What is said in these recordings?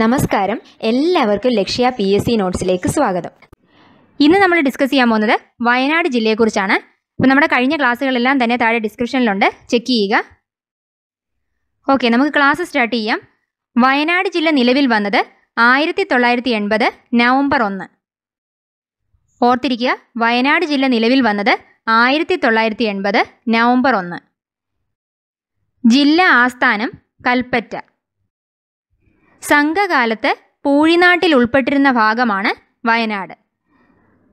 നമസ്കാരം എല്ലാവർക്കും Lakshya P S C നോട്ട്സിലേക്ക് സ്വാഗതം ഇന്ന് നമ്മൾ ഡിസ്കസ് ചെയ്യാൻ പോകുന്നത് വയനാട് ജില്ലയെക്കുറിച്ചാണ് അപ്പോൾ നമ്മുടെ കഴിഞ്ഞ ക്ലാസ്സുകളെല്ലാം തന്നെ താഴെ ഡിസ്ക്രിപ്ഷനിലുണ്ട് ചെക്ക് ചെയ്യുക ഓക്കെ നമുക്ക് ക്ലാസ് സ്റ്റാർട്ട് ചെയ്യാം വയനാട് ജില്ല നിലവിൽ വന്നത് ആയിരത്തി തൊള്ളായിരത്തി എൺപത് നവംബർ ഒന്ന് ഓർത്തിരിക്കുക വയനാട് ജില്ല നിലവിൽ വന്നത് ആയിരത്തി തൊള്ളായിരത്തി എൺപത് നവംബർ ഒന്ന് ജില്ലാ ആസ്ഥാനം കൽപ്പറ്റ സംഘകാലത്ത് പൂഴിനാട്ടിൽ ഉൾപ്പെട്ടിരുന്ന ഭാഗമാണ് വയനാട്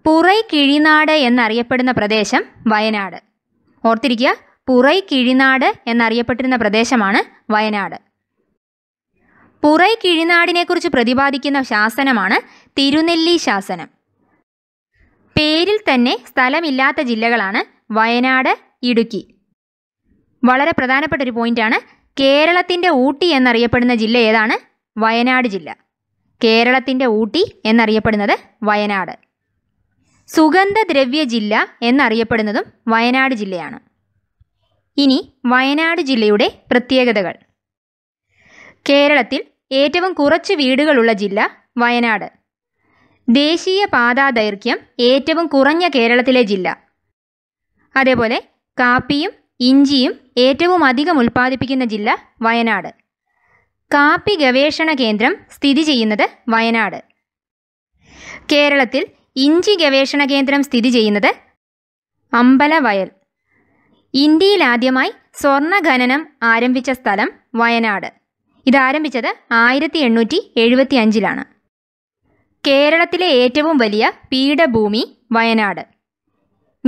പുറൈ കിഴിനാട് എന്നറിയപ്പെടുന്ന പ്രദേശം വയനാട് ഓർത്തിരിക്കുക പുറൈ കിഴിനാട് എന്നറിയപ്പെട്ടിരുന്ന പ്രദേശമാണ് വയനാട് പുറൈ കിഴിനാടിനെക്കുറിച്ച് പ്രതിപാദിക്കുന്ന ശാസനമാണ് തിരുനെല്ലി ശാസനം പേരിൽ തന്നെ സ്ഥലമില്ലാത്ത ജില്ലകളാണ് വയനാട് ഇടുക്കി വളരെ പ്രധാനപ്പെട്ട ഒരു പോയിന്റാണ് കേരളത്തിൻ്റെ ഊട്ടി എന്നറിയപ്പെടുന്ന ജില്ല ഏതാണ് വയനാട് ജില്ല കേരളത്തിൻ്റെ ഊട്ടി എന്നറിയപ്പെടുന്നത് വയനാട് സുഗന്ധദ്രവ്യ ജില്ല എന്നറിയപ്പെടുന്നതും വയനാട് ജില്ലയാണ് ഇനി വയനാട് ജില്ലയുടെ പ്രത്യേകതകൾ കേരളത്തിൽ ഏറ്റവും കുറച്ച് വീടുകളുള്ള ജില്ല വയനാട് ദേശീയ പാതാ ദൈർഘ്യം ഏറ്റവും കുറഞ്ഞ കേരളത്തിലെ ജില്ല അതേപോലെ കാപ്പിയും ഇഞ്ചിയും ഏറ്റവും അധികം ഉൽപ്പാദിപ്പിക്കുന്ന ജില്ല വയനാട് കാപ്പി ഗവേഷണ കേന്ദ്രം സ്ഥിതി ചെയ്യുന്നത് വയനാട് കേരളത്തിൽ ഇഞ്ചി ഗവേഷണ കേന്ദ്രം സ്ഥിതി ചെയ്യുന്നത് അമ്പലവയൽ ഇന്ത്യയിൽ ആദ്യമായി സ്വർണ്ണ ഖനനം ആരംഭിച്ച സ്ഥലം വയനാട് ഇത് ആരംഭിച്ചത് ആയിരത്തി എണ്ണൂറ്റി എഴുപത്തി അഞ്ചിലാണ് കേരളത്തിലെ ഏറ്റവും വലിയ പീഠഭൂമി വയനാട്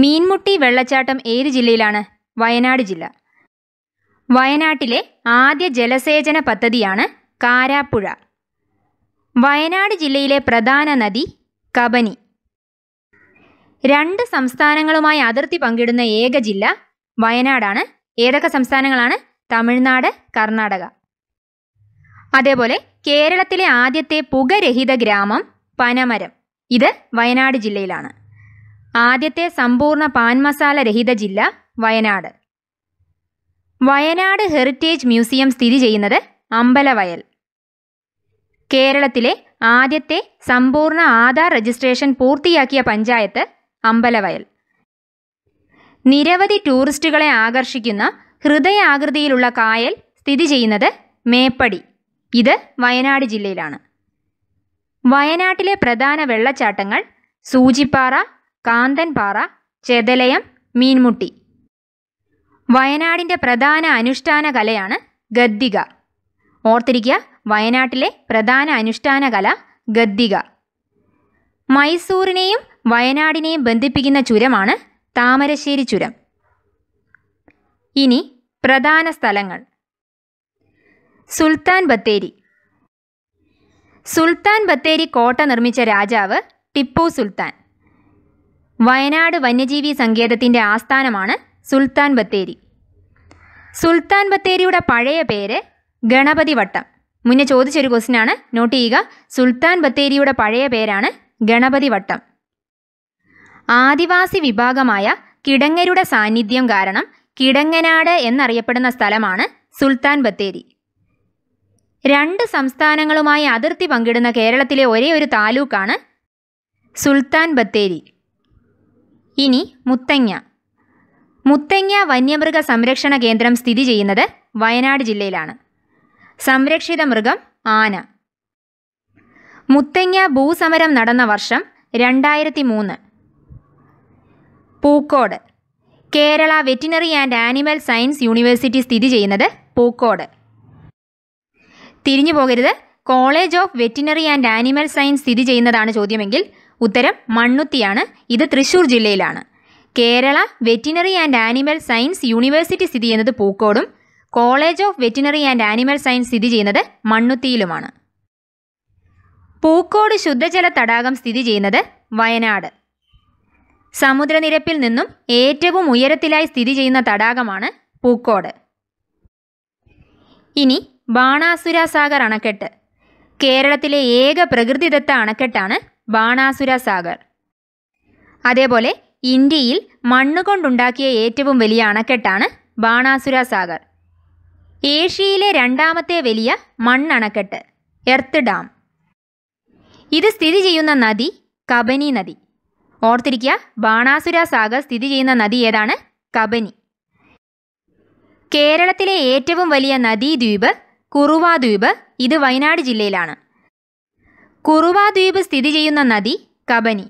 മീൻമുട്ടി വെള്ളച്ചാട്ടം ഏത് ജില്ലയിലാണ് വയനാട് ജില്ല വയനാട്ടിലെ ആദ്യ ജലസേചന പദ്ധതിയാണ് കാരാപ്പുഴ വയനാട് ജില്ലയിലെ പ്രധാന നദി കബനി രണ്ട് സംസ്ഥാനങ്ങളുമായി അതിർത്തി പങ്കിടുന്ന ഏക ജില്ല വയനാടാണ് ഏതൊക്കെ സംസ്ഥാനങ്ങളാണ് തമിഴ്നാട് കർണാടക അതേപോലെ കേരളത്തിലെ ആദ്യത്തെ പുകരഹിത ഗ്രാമം പനമരം ഇത് വയനാട് ജില്ലയിലാണ് ആദ്യത്തെ സമ്പൂർണ്ണ പാൻ മസാല രഹിത ജില്ല വയനാട് വയനാട് ഹെറിറ്റേജ് മ്യൂസിയം സ്ഥിതി ചെയ്യുന്നത് അമ്പലവയൽ കേരളത്തിലെ ആദ്യത്തെ സമ്പൂർണ്ണ ആധാർ രജിസ്ട്രേഷൻ പൂർത്തിയാക്കിയ പഞ്ചായത്ത് അമ്പലവയൽ നിരവധി ടൂറിസ്റ്റുകളെ ആകർഷിക്കുന്ന ഹൃദയാകൃതിയിലുള്ള കായൽ സ്ഥിതി ചെയ്യുന്നത് മേപ്പടി ഇത് വയനാട് ജില്ലയിലാണ് വയനാട്ടിലെ പ്രധാന വെള്ളച്ചാട്ടങ്ങൾ സൂചിപ്പാറ കാന്തൻപാറ ചെതലയം മീൻമുട്ടി വയനാടിൻ്റെ പ്രധാന അനുഷ്ഠാന കലയാണ് ഗദ്ദിക ഓർത്തിരിക്കുക വയനാട്ടിലെ പ്രധാന അനുഷ്ഠാന കല ഗദ്ദിക മൈസൂറിനെയും വയനാടിനെയും ബന്ധിപ്പിക്കുന്ന ചുരമാണ് താമരശ്ശേരി ചുരം ഇനി പ്രധാന സ്ഥലങ്ങൾ സുൽത്താൻ ബത്തേരി സുൽത്താൻ ബത്തേരി കോട്ട നിർമ്മിച്ച രാജാവ് ടിപ്പു സുൽത്താൻ വയനാട് വന്യജീവി സങ്കേതത്തിൻ്റെ ആസ്ഥാനമാണ് സുൽത്താൻ ബത്തേരി സുൽത്താൻ ബത്തേരിയുടെ പഴയ പേര് ഗണപതി വട്ടം മുന്നേ ചോദിച്ചൊരു ക്വസ്റ്റിനാണ് നോട്ട് ചെയ്യുക സുൽത്താൻ ബത്തേരിയുടെ പഴയ പേരാണ് ഗണപതി വട്ടം ആദിവാസി വിഭാഗമായ കിടങ്ങരുടെ സാന്നിധ്യം കാരണം കിടങ്ങനാട് എന്നറിയപ്പെടുന്ന സ്ഥലമാണ് സുൽത്താൻ ബത്തേരി രണ്ട് സംസ്ഥാനങ്ങളുമായി അതിർത്തി പങ്കിടുന്ന കേരളത്തിലെ ഒരേ ഒരു താലൂക്കാണ് സുൽത്താൻ ബത്തേരി ഇനി മുത്തങ്ങ മുത്തങ്ങ വന്യമൃഗ സംരക്ഷണ കേന്ദ്രം സ്ഥിതി ചെയ്യുന്നത് വയനാട് ജില്ലയിലാണ് സംരക്ഷിത മൃഗം ആന മുത്തങ്ങ ഭൂസമരം നടന്ന വർഷം രണ്ടായിരത്തി മൂന്ന് Pookode Kerala veterinary and animal science university സ്ഥിതി ചെയ്യുന്നത് പൂക്കോട് തിരിഞ്ഞു പോകരുത് college of veterinary and animal science സ്ഥിതി ചെയ്യുന്നതാണ് ചോദ്യമെങ്കിൽ ഉത്തരം മണ്ണുത്തിയാണ് ഇത് തൃശൂർ ജില്ലയിലാണ് Kerala veterinary and animal science university സ്ഥിതി ചെയ്യുന്നത് പൂക്കോടും college of veterinary and animal science സ്ഥിതി ചെയ്യുന്നത് മണ്ണുത്തിയിലുമാണ് പൂക്കോട് ശുദ്ധജല തടാകം സ്ഥിതി ചെയ്യുന്നത് വയനാട് സമുദ്രനിരപ്പിൽ നിന്നും ഏറ്റവും ഉയരത്തിലായി സ്ഥിതി ചെയ്യുന്ന തടാകമാണ് പൂക്കോട് ഇനി ബാണാസുര സാഗർ അണക്കെട്ട് കേരളത്തിലെ ഏക പ്രകൃതിദത്ത അണക്കെട്ടാണ് ബാണാസുര സാഗർ അതേപോലെ ഇന്ത്യയിൽ മണ്ണുകൊണ്ടുണ്ടാക്കിയ ഏറ്റവും വലിയ അണക്കെട്ടാണ് ബാണാസുര സാഗർ ഏഷ്യയിലെ രണ്ടാമത്തെ വലിയ മണ്ണണക്കെട്ട് എർത്ത് ഡാം ഇത് സ്ഥിതി ചെയ്യുന്ന നദി കബനി നദി ഓർത്തിരിക്കുക ബാണാസുര സാഗർ സ്ഥിതി ചെയ്യുന്ന നദി ഏതാണ് കബനി കേരളത്തിലെ ഏറ്റവും വലിയ നദീദ്വീപ് കുറുവാദ്വീപ് ഇത് വയനാട് ജില്ലയിലാണ് കുറുവാദ്വീപ് സ്ഥിതി ചെയ്യുന്ന നദി കബനി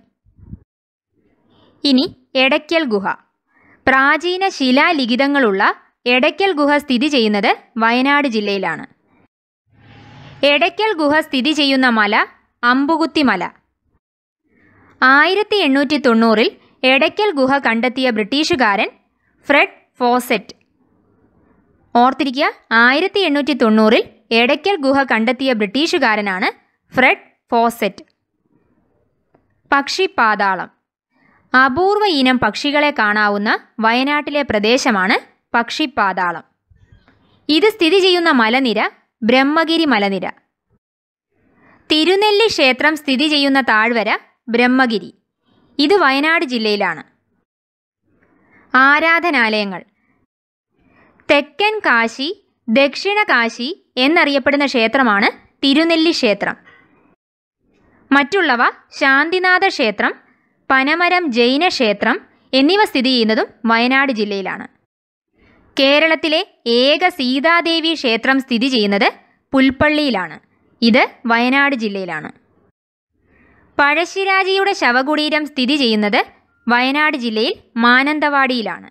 ഇനി എടയ്ക്കൽ ഗുഹ പ്രാചീന ശിലാലിഖിതങ്ങളുള്ള എടയ്ക്കൽ ഗുഹ സ്ഥിതി ചെയ്യുന്നത് വയനാട് ജില്ലയിലാണ് എടയ്ക്കൽ ഗുഹ സ്ഥിതി ചെയ്യുന്ന മല അമ്പുകുത്തി മല ആയിരത്തി എണ്ണൂറ്റി തൊണ്ണൂറിൽ എടയ്ക്കൽ ഗുഹ കണ്ടെത്തിയ ബ്രിട്ടീഷുകാരൻ ഫ്രെഡ് ഫോസെറ്റ് ഓർത്തിരിക്കുക ആയിരത്തി എണ്ണൂറ്റി തൊണ്ണൂറിൽ എടയ്ക്കൽ ഗുഹ കണ്ടെത്തിയ ബ്രിട്ടീഷുകാരനാണ് ഫ്രെഡ് ഫോസെറ്റ് പക്ഷിപാതാളം അപൂർവ ഇനം പക്ഷികളെ കാണാവുന്ന വയനാട്ടിലെ പ്രദേശമാണ് പക്ഷിപ്പാതാളം ഇത് സ്ഥിതി ചെയ്യുന്ന മലനിര ബ്രഹ്മഗിരി മലനിര തിരുനെല്ലി ക്ഷേത്രം സ്ഥിതി ചെയ്യുന്ന താഴ്വര ബ്രഹ്മഗിരി ഇത് വയനാട് ജില്ലയിലാണ് ആരാധനാലയങ്ങൾ തെക്കൻ കാശി ദക്ഷിണ കാശി എന്നറിയപ്പെടുന്ന ക്ഷേത്രമാണ് തിരുനെല്ലി ക്ഷേത്രം മറ്റുള്ളവ ശാന്തിനാഥ ക്ഷേത്രം പനമരം ജൈന ക്ഷേത്രം എന്നിവ സ്ഥിതി ചെയ്യുന്നതും വയനാട് ജില്ലയിലാണ് കേരളത്തിലെ ഏക സീതാദേവി ക്ഷേത്രം സ്ഥിതി ചെയ്യുന്നത് പുൽപ്പള്ളിയിലാണ് ഇത് വയനാട് ജില്ലയിലാണ് പഴശ്ശിരാജയുടെ ശവകുടീരം സ്ഥിതി ചെയ്യുന്നത് വയനാട് ജില്ലയിൽ മാനന്തവാടിയിലാണ്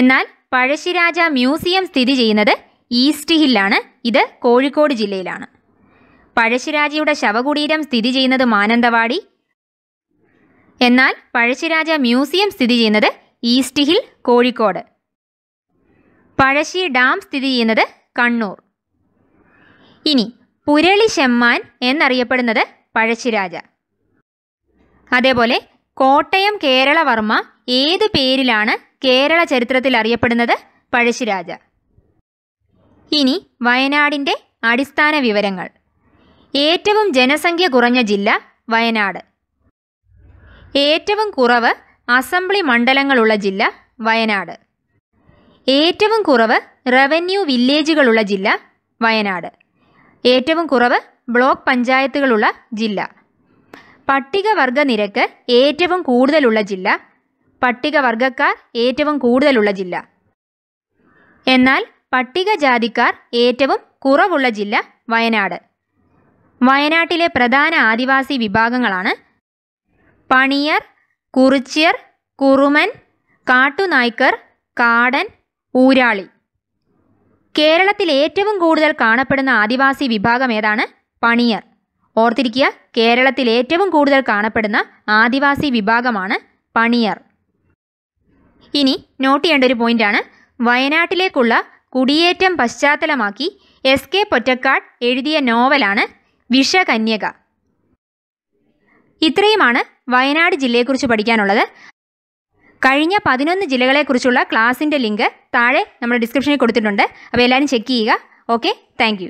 എന്നാൽ പഴശ്ശിരാജ മ്യൂസിയം സ്ഥിതി ചെയ്യുന്നത് ഈസ്റ്റ് ഹില്ലാണ് ഇത് കോഴിക്കോട് ജില്ലയിലാണ് പഴശ്ശിരാജയുടെ ശവകുടീരം സ്ഥിതി ചെയ്യുന്നത് മാനന്തവാടി എന്നാൽ പഴശ്ശിരാജ മ്യൂസിയം സ്ഥിതി ചെയ്യുന്നത് East Hill Kozhikode Pazhassi dam സ്ഥിതി ചെയ്യുന്നത് കണ്ണൂർ ഇനി പുരളി ഷെമ്മാൻ എന്നറിയപ്പെടുന്നത് പഴശ്ശിരാജ അതേപോലെ കോട്ടയം കേരളവർമ്മ ഏത് പേരിലാണ് കേരള ചരിത്രത്തിൽ അറിയപ്പെടുന്നത് പഴശ്ശിരാജ ഇനി വയനാടിൻ്റെ അടിസ്ഥാന വിവരങ്ങൾ ഏറ്റവും ജനസംഖ്യ കുറഞ്ഞ ജില്ല വയനാട് ഏറ്റവും കുറവ് അസംബ്ലി മണ്ഡലങ്ങളുള്ള ജില്ല വയനാട് ഏറ്റവും കുറവ് റവന്യൂ വില്ലേജുകളുള്ള ജില്ല വയനാട് ഏറ്റവും കുറവ് ബ്ലോക്ക് പഞ്ചായത്തുകളുള്ള ജില്ല പട്ടികവർഗ നിരക്ക് ഏറ്റവും കൂടുതലുള്ള ജില്ല പട്ടികവർഗക്കാർ ഏറ്റവും കൂടുതലുള്ള ജില്ല എന്നാൽ പട്ടികജാതിക്കാർ ഏറ്റവും കുറവുള്ള ജില്ല വയനാട് വയനാട്ടിലെ പ്രധാന ആദിവാസി വിഭാഗങ്ങളാണ് പണിയർ കുറിച്യർ കുറുമൻ കാട്ടുനായ്ക്കർ കാടൻ ഊരാളി കേരളത്തിൽ ഏറ്റവും കൂടുതൽ കാണപ്പെടുന്ന ആദിവാസി വിഭാഗം ഏതാണ് പണിയർ ഓർത്തിരിക്കുക കേരളത്തിൽ ഏറ്റവും കൂടുതൽ കാണപ്പെടുന്ന ആദിവാസി വിഭാഗമാണ് പണിയർ ഇനി നോട്ട് ചെയ്യേണ്ട ഒരു പോയിന്റാണ് വയനാട്ടിലേക്കുള്ള കുടിയേറ്റം പശ്ചാത്തലമാക്കി എസ് കെ പൊറ്റക്കാട് എഴുതിയ നോവലാണ് വിഷകന്യക ഇത്രയുമാണ് വയനാട് ജില്ലയെക്കുറിച്ച് പഠിക്കാനുള്ളത് കഴിഞ്ഞ പതിനൊന്ന് ജില്ലകളെക്കുറിച്ചുള്ള ക്ലാസിൻ്റെ ലിങ്ക് താഴെ നമ്മുടെ ഡിസ്ക്രിപ്ഷനിൽ കൊടുത്തിട്ടുണ്ട് അപ്പോൾ എല്ലാവരും ചെക്ക് ചെയ്യുക ഓക്കെ താങ്ക്